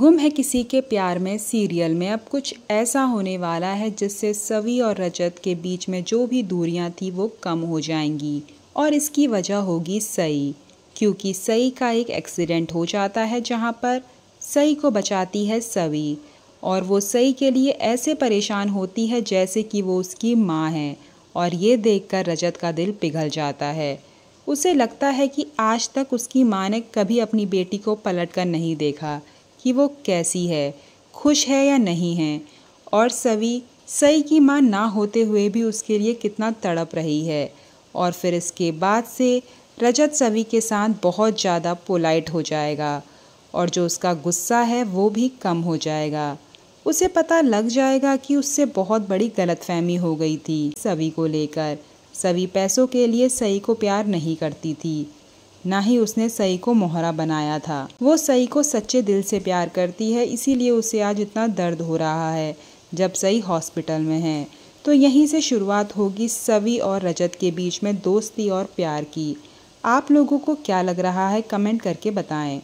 गुम है किसी के प्यार में सीरियल में अब कुछ ऐसा होने वाला है जिससे सवी और रजत के बीच में जो भी दूरियां थी वो कम हो जाएंगी और इसकी वजह होगी सई क्योंकि सई का एक एक्सीडेंट हो जाता है जहां पर सई को बचाती है सवी और वो सई के लिए ऐसे परेशान होती है जैसे कि वो उसकी माँ है और ये देखकर रजत का दिल पिघल जाता है उसे लगता है कि आज तक उसकी माँ ने कभी अपनी बेटी को पलट कर नहीं देखा कि वो कैसी है खुश है या नहीं है और सभी सई की माँ ना होते हुए भी उसके लिए कितना तड़प रही है और फिर इसके बाद से रजत सभी के साथ बहुत ज़्यादा पोलाइट हो जाएगा और जो उसका गुस्सा है वो भी कम हो जाएगा उसे पता लग जाएगा कि उससे बहुत बड़ी गलतफहमी हो गई थी सभी को लेकर सभी पैसों के लिए सई को प्यार नहीं करती थी ना ही उसने सई को मोहरा बनाया था वो सई को सच्चे दिल से प्यार करती है इसीलिए उसे आज इतना दर्द हो रहा है जब सई हॉस्पिटल में है तो यहीं से शुरुआत होगी सवी और रजत के बीच में दोस्ती और प्यार की आप लोगों को क्या लग रहा है कमेंट करके बताएं